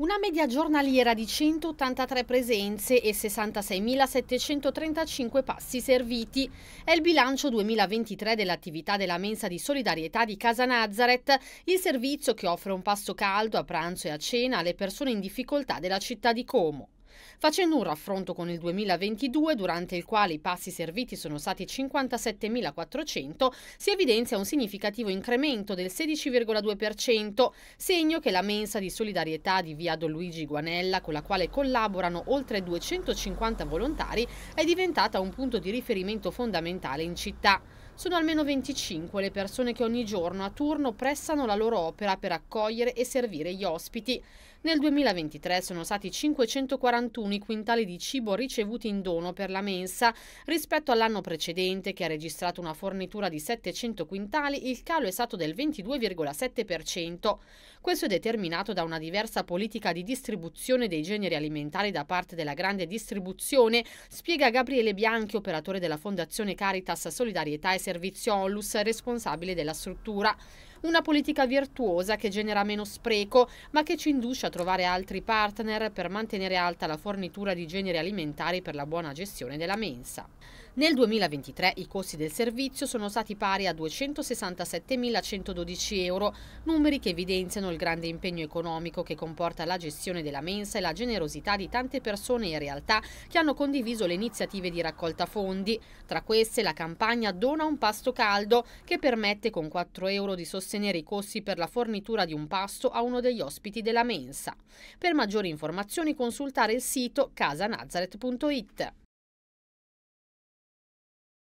Una media giornaliera di 183 presenze e 66.735 passi serviti è il bilancio 2023 dell'attività della mensa di solidarietà di Casa Nazareth, il servizio che offre un pasto caldo a pranzo e a cena alle persone in difficoltà della città di Como. Facendo un raffronto con il 2022, durante il quale i passi serviti sono stati 57.400, si evidenzia un significativo incremento del 16,2%, segno che la mensa di solidarietà di via Don Luigi Guanella, con la quale collaborano oltre 250 volontari, è diventata un punto di riferimento fondamentale in città. Sono almeno 25 le persone che ogni giorno a turno prestano la loro opera per accogliere e servire gli ospiti. Nel 2023 sono stati 541 i quintali di cibo ricevuti in dono per la mensa rispetto all'anno precedente che ha registrato una fornitura di 700 quintali, il calo è stato del 22,7%. Questo è determinato da una diversa politica di distribuzione dei generi alimentari da parte della grande distribuzione, spiega Gabriele Bianchi, operatore della Fondazione Caritas Solidarietà e servizio onlus responsabile della struttura. Una politica virtuosa che genera meno spreco, ma che ci induce a trovare altri partner per mantenere alta la fornitura di generi alimentari per la buona gestione della mensa. Nel 2023 i costi del servizio sono stati pari a 267.112 euro, numeri che evidenziano il grande impegno economico che comporta la gestione della mensa e la generosità di tante persone e realtà che hanno condiviso le iniziative di raccolta fondi. Tra queste la campagna Dona un pasto caldo, che permette con 4 euro di sostenere i costi per la fornitura di un pasto a uno degli ospiti della mensa. Per maggiori informazioni consultare il sito casanazaret.it.